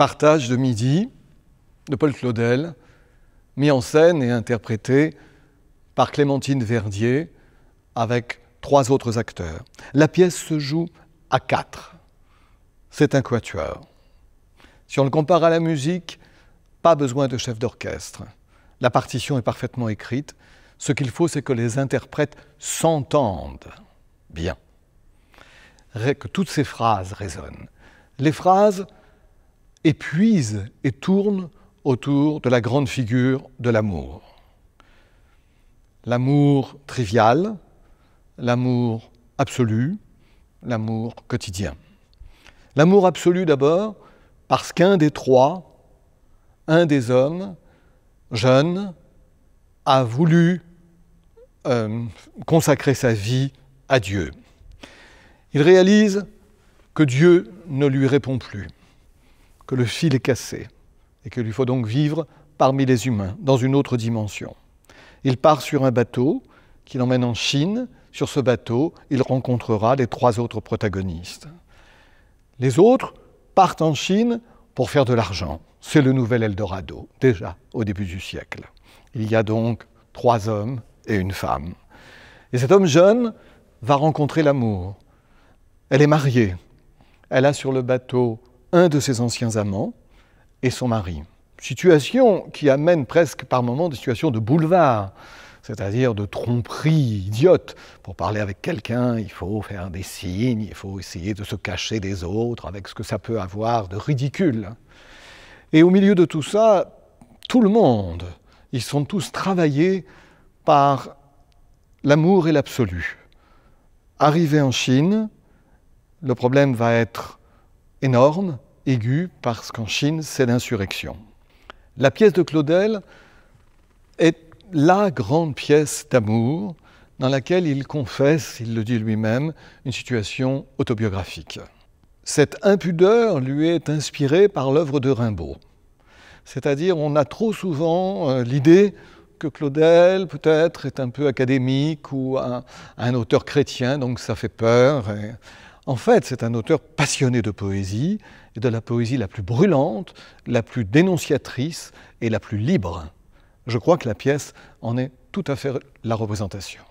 Partage de midi de Paul Claudel, mis en scène et interprété par Clémentine Verdier avec trois autres acteurs. La pièce se joue à quatre. C'est un quatuor. Si on le compare à la musique, pas besoin de chef d'orchestre. La partition est parfaitement écrite. Ce qu'il faut, c'est que les interprètes s'entendent bien. Que toutes ces phrases résonnent. Les phrases, épuise et tourne autour de la grande figure de l'amour. L'amour trivial, l'amour absolu, l'amour quotidien. L'amour absolu d'abord parce qu'un des trois, un des hommes, jeune, a voulu euh, consacrer sa vie à Dieu. Il réalise que Dieu ne lui répond plus que le fil est cassé et qu'il lui faut donc vivre parmi les humains, dans une autre dimension. Il part sur un bateau qui l'emmène en Chine. Sur ce bateau, il rencontrera les trois autres protagonistes. Les autres partent en Chine pour faire de l'argent. C'est le nouvel Eldorado, déjà au début du siècle. Il y a donc trois hommes et une femme. Et cet homme jeune va rencontrer l'amour. Elle est mariée. Elle a sur le bateau un de ses anciens amants et son mari. Situation qui amène presque par moments des situations de boulevard, c'est-à-dire de tromperie idiote. Pour parler avec quelqu'un, il faut faire des signes, il faut essayer de se cacher des autres avec ce que ça peut avoir de ridicule. Et au milieu de tout ça, tout le monde, ils sont tous travaillés par l'amour et l'absolu. Arrivé en Chine, le problème va être énorme, aiguë, parce qu'en Chine, c'est l'insurrection. La pièce de Claudel est la grande pièce d'amour dans laquelle il confesse, il le dit lui-même, une situation autobiographique. Cette impudeur lui est inspirée par l'œuvre de Rimbaud. C'est-à-dire, on a trop souvent euh, l'idée que Claudel, peut-être, est un peu académique ou un, auteur chrétien, donc ça fait peur. En fait, c'est un auteur passionné de poésie, et de la poésie la plus brûlante, la plus dénonciatrice et la plus libre. Je crois que la pièce en est tout à fait la représentation.